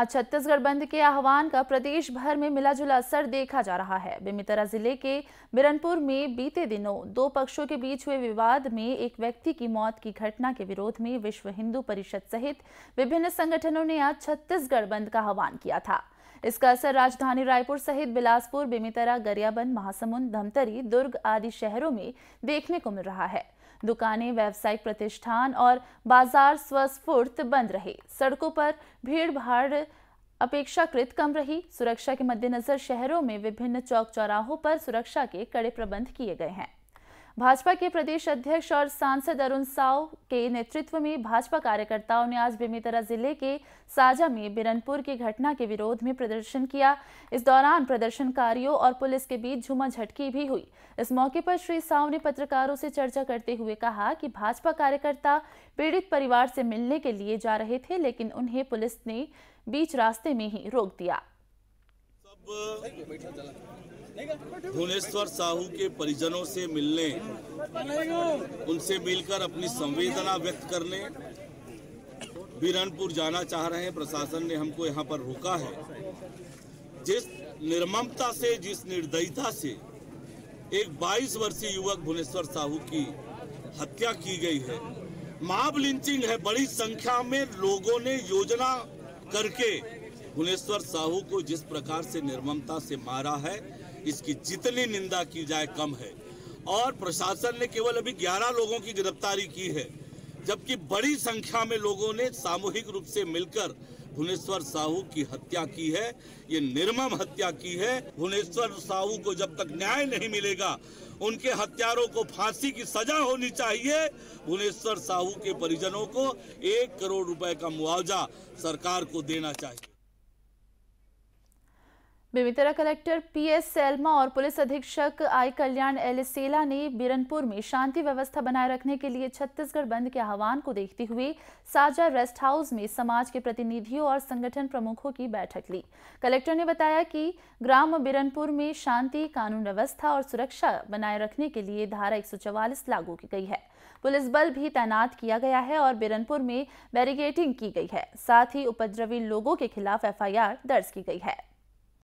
आज छत्तीसगढ़ बंद के आह्वान का प्रदेश भर में मिलाजुला असर देखा जा रहा है बेमेतरा जिले के बिरनपुर में बीते दिनों दो पक्षों के बीच हुए विवाद में एक व्यक्ति की मौत की घटना के विरोध में विश्व हिंदू परिषद सहित विभिन्न संगठनों ने आज छत्तीसगढ़ बंद का आह्वान किया था इसका असर राजधानी रायपुर सहित बिलासपुर बेमेतरा गरियाबंद महासमुंद धमतरी दुर्ग आदि शहरों में देखने को मिल रहा है दुकानें व्यावसायिक प्रतिष्ठान और बाजार स्वस्फूर्त बंद रहे सड़कों पर भीड़ भाड़ अपेक्षाकृत कम रही सुरक्षा के मद्देनजर शहरों में विभिन्न चौक चौराहों पर सुरक्षा के कड़े प्रबंध किए गए हैं भाजपा के प्रदेश अध्यक्ष और सांसद अरुण साव के नेतृत्व में भाजपा कार्यकर्ताओं ने आज बेमेतरा जिले के साजा में बिरनपुर की घटना के विरोध में प्रदर्शन किया इस दौरान प्रदर्शनकारियों और पुलिस के बीच झुमा झटकी भी हुई इस मौके पर श्री साव ने पत्रकारों से चर्चा करते हुए कहा कि भाजपा कार्यकर्ता पीड़ित परिवार से मिलने के लिए जा रहे थे लेकिन उन्हें पुलिस ने बीच रास्ते में ही रोक दिया भुवनेश्वर साहू के परिजनों से मिलने उनसे मिलकर अपनी संवेदना व्यक्त करने बिरनपुर जाना चाह रहे हैं प्रशासन ने हमको यहाँ पर रोका है जिस निर्ममता से जिस निर्दयता से एक 22 वर्षीय युवक भुवनेश्वर साहू की हत्या की गई है माब लिंचिंग है बड़ी संख्या में लोगों ने योजना करके भुवनेश्वर साहू को जिस प्रकार से निर्ममता से मारा है इसकी जितनी निंदा की जाए कम है और प्रशासन ने केवल अभी 11 लोगों की गिरफ्तारी की है जबकि बड़ी संख्या में लोगों ने सामूहिक रूप से मिलकर भुवनेश्वर साहू की हत्या की है ये निर्मम हत्या की है भुवनेश्वर साहू को जब तक न्याय नहीं मिलेगा उनके हत्यारों को फांसी की सजा होनी चाहिए भुवनेश्वर साहू के परिजनों को एक करोड़ रुपए का मुआवजा सरकार को देना चाहिए बेमेतरा कलेक्टर पी एस सेलमा और पुलिस अधीक्षक आई कल्याण एल सेला ने बिरनपुर में शांति व्यवस्था बनाए रखने के लिए छत्तीसगढ़ बंद के आह्वान को देखते हुए साजा रेस्ट हाउस में समाज के प्रतिनिधियों और संगठन प्रमुखों की बैठक ली कलेक्टर ने बताया कि ग्राम बिरनपुर में शांति कानून व्यवस्था और सुरक्षा बनाए रखने के लिए धारा एक लागू की गई है पुलिस बल भी तैनात किया गया है और बिरनपुर में बैरिकेडिंग की गई है साथ ही उपद्रवी लोगों के खिलाफ एफ दर्ज की गई है